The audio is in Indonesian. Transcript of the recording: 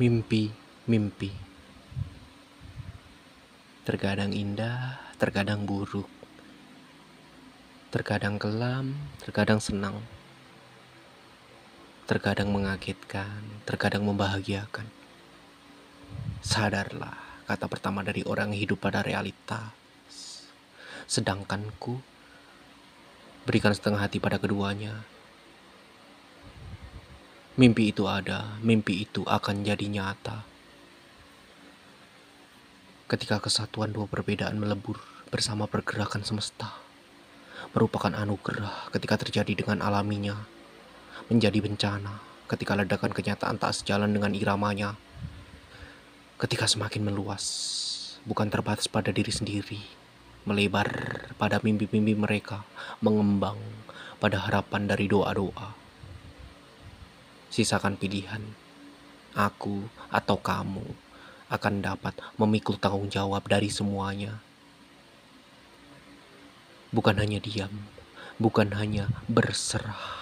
mimpi-mimpi. Terkadang indah, terkadang buruk. Terkadang kelam, terkadang senang. Terkadang mengagetkan, terkadang membahagiakan. Sadarlah, kata pertama dari orang hidup pada realita. Sedangkanku, berikan setengah hati pada keduanya, Mimpi itu ada, mimpi itu akan jadi nyata. Ketika kesatuan dua perbedaan melebur bersama pergerakan semesta, merupakan anugerah ketika terjadi dengan alaminya, menjadi bencana ketika ledakan kenyataan tak sejalan dengan iramanya, ketika semakin meluas, bukan terbatas pada diri sendiri, melebar pada mimpi-mimpi mereka, mengembang pada harapan dari doa-doa sisakan pilihan. Aku atau kamu akan dapat memikul tanggung jawab dari semuanya. Bukan hanya diam, bukan hanya berserah.